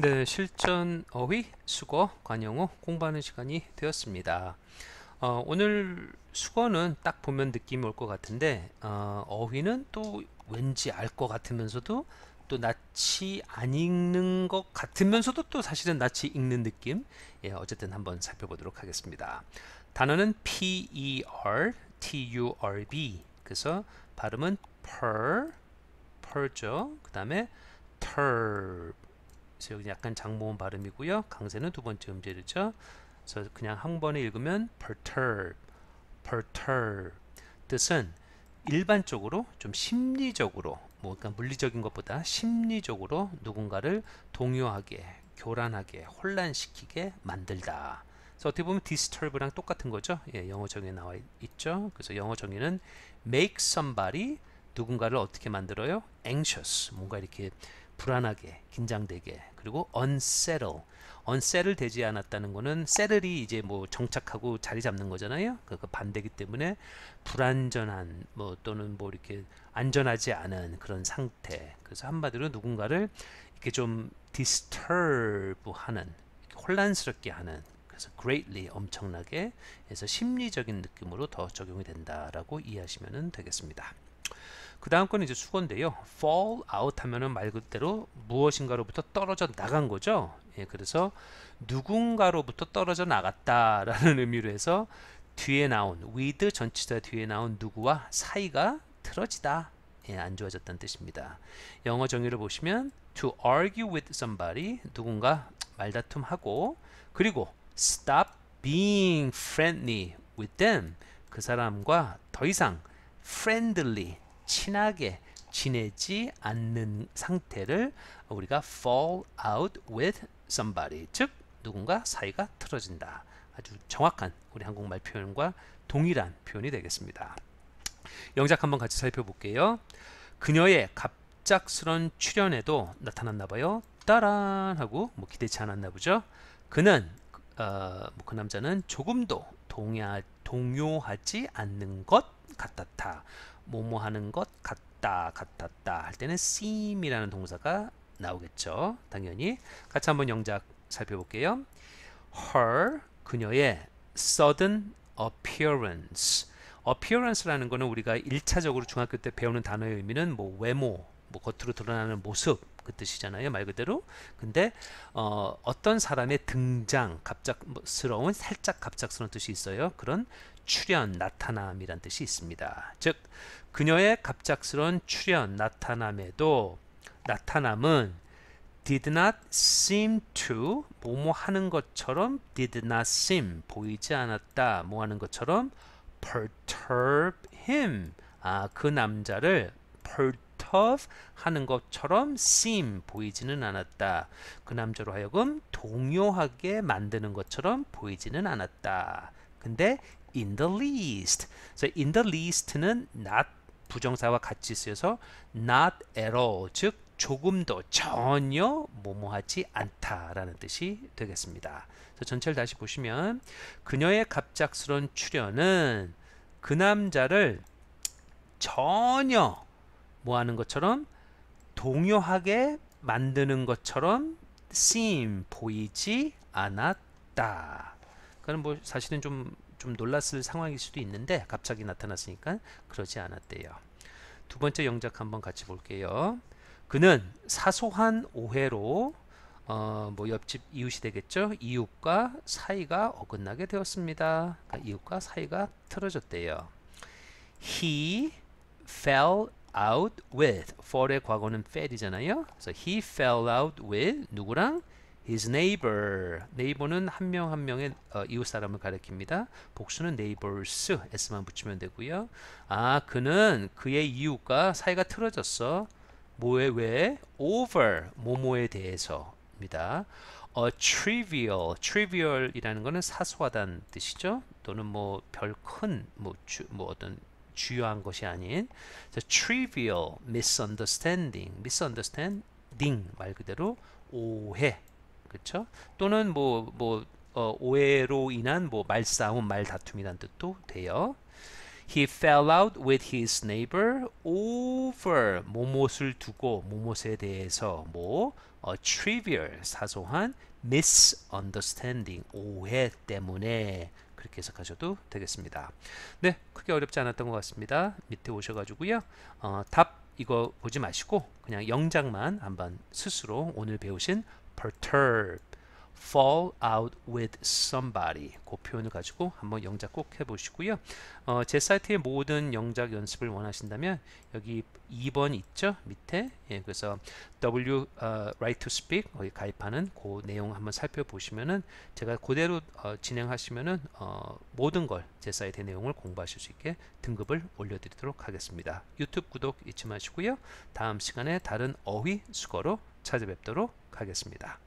네, 실전 어휘, 수거, 관용어 공부하는 시간이 되었습니다. 어, 오늘 수거는 딱 보면 느낌이 올 것 같은데 어, 휘는또 왠지 알 것 같으면서도 또 낯이 안 익는 것 같으면서도 또 사실은 낯이 익는 느낌 예, 어쨌든 한번 살펴보도록 하겠습니다. 단어는 P-E-R, T-U-R-B 그래서 발음은 per, per죠. 그 다음에 turb 그래서 여기 약간 장모음 발음이고요. 강세는 두 번째 음절이죠. 그래서 그냥 한 번에 읽으면 perturb, perturb 뜻은 일반적으로 좀 심리적으로 뭐 그러니까 물리적인 것보다 심리적으로 누군가를 동요하게 교란하게 혼란시키게 만들다 그래서 어떻게 보면 disturb랑 똑같은 거죠 예, 영어 정의에 나와 있죠 그래서 영어 정의는 make somebody 누군가를 어떻게 만들어요 anxious 뭔가 이렇게 불안하게 긴장되게 그리고 unsettle unsettle 되지 않았다는 거는 settle이 이제 뭐 정착하고 자리 잡는 거잖아요 그, 그 반대기 때문에 불안전한 뭐 또는 뭐 이렇게 안전하지 않은 그런 상태 그래서 한마디로 누군가를 이렇게 좀 disturb 하는 혼란스럽게 하는 그래서 greatly 엄청나게 해서 심리적인 느낌으로 더 적용이 된다라고 이해하시면 되겠습니다 그 다음 건 이제 수건데요. fall out 하면은 말 그대로 무엇인가로부터 떨어져 나간 거죠. 예, 그래서 누군가로부터 떨어져 나갔다라는 의미로 해서 뒤에 나온 with 전치사 뒤에 나온 누구와 사이가 틀어지다. 예, 안 좋아졌다는 뜻입니다. 영어 정의를 보시면 to argue with somebody 누군가 말다툼하고 그리고 stop being friendly with them 그 사람과 더 이상 friendly 친하게 지내지 않는 상태를 우리가 fall out with somebody 즉 누군가 사이가 틀어진다 아주 정확한 우리 한국말 표현과 동일한 표현이 되겠습니다 영작 한번 같이 살펴볼게요 그녀의 갑작스런 출연에도 나타났나 봐요 따란 하고 뭐 기대치 않았나 보죠 그는 어, 뭐 그 남자는 조금도 동야, 동요하지 않는 것 같았다 뭐뭐 하는 것 같다 같았다 할 때는 seem이라는 동사가 나오겠죠 당연히 같이 한번 영작 살펴볼게요 her 그녀의 sudden appearance appearance라는 거는 우리가 1차적으로 중학교 때 배우는 단어의 의미는 뭐 외모 뭐 겉으로 드러나는 모습 그 뜻이잖아요 말 그대로 근데 어, 떤 사람의 등장 갑작스러운 뭐, 살짝 갑작스러운 뜻이 있어요 그런 출현, 나타남이란 뜻이 있습니다. 즉 그녀의 갑작스런 출현, 나타남에도 나타남은 did not seem to 뭐뭐 하는 것처럼 did not seem 보이지 않았다 뭐 하는 것처럼 perturb him 아 그 남자를 perturb 하는 것처럼 seem 보이지는 않았다 그 남자로 하여금 동요하게 만드는 것처럼 보이지는 않았다 근데 in the least. 그래 in the least는 not 부정사와 같이 쓰여서 not at all 즉 조금도 전혀 모모하지 않다라는 뜻이 되겠습니다. 그래서 전체를 다시 보시면 그녀의 갑작스런 출연은 그 남자를 전혀 뭐 하는 것처럼 동요하게 만드는 것처럼 seem 보이지 않았다. 그건 뭐 사실은 좀좀 놀랐을 상황일 수도 있는데 갑자기 나타났으니까 그러지 않았대요. 두 번째 영작 한번 같이 볼게요. 그는 사소한 오해로 어, 뭐 옆집 이웃이 되겠죠. 이웃과 사이가 어긋나게 되었습니다. 그러니까 이웃과 사이가 틀어졌대요. He fell out with fall의 과거는 fell이잖아요. 그래서 he fell out with 누구랑 is neighbor. 네이버는 한 명 한 명의 어, 이웃 사람을 가리킵니다. 복수는 neighbors. s만 붙이면 되고요. 아, 그는 그의 이웃과 사이가 틀어졌어. 뭐에 왜? over 모모에 대해서입니다. a 어, trivial, trivial이라는 거는 사소하다는 뜻이죠. 또는 뭐 별큰뭐 뭐, 뭐 어떤 주요한 것이 아닌 so, trivial misunderstanding, misunderstanding 말 그대로 오해 그렇죠? 또는 뭐뭐 뭐, 어, 오해로 인한 뭐 말싸움, 말다툼이란 뜻도 돼요. He fell out with his neighbor over 모못을 두고 모못에 대해서 뭐 어, trivial 사소한 misunderstanding 오해 때문에 그렇게 해석하셔도 되겠습니다. 네, 크게 어렵지 않았던 것 같습니다. 밑에 오셔가지고요. 어, 답 이거 보지 마시고 그냥 영장만 한번 스스로 오늘 배우신 perturb, fall out with somebody 그 표현을 가지고 한번 영작 꼭 해보시고요. 어, 제 사이트의 모든 영작 연습을 원하신다면 여기 2번 있죠? 밑에 예, 그래서 W uh, Right to Speak 거기 가입하는 그 내용 한번 살펴보시면은 제가 그대로 어, 진행하시면은 어, 모든 걸 제 사이트의 내용을 공부하실 수 있게 등급을 올려드리도록 하겠습니다. 유튜브 구독 잊지 마시고요. 다음 시간에 다른 어휘 수거로 찾아뵙도록 하겠습니다.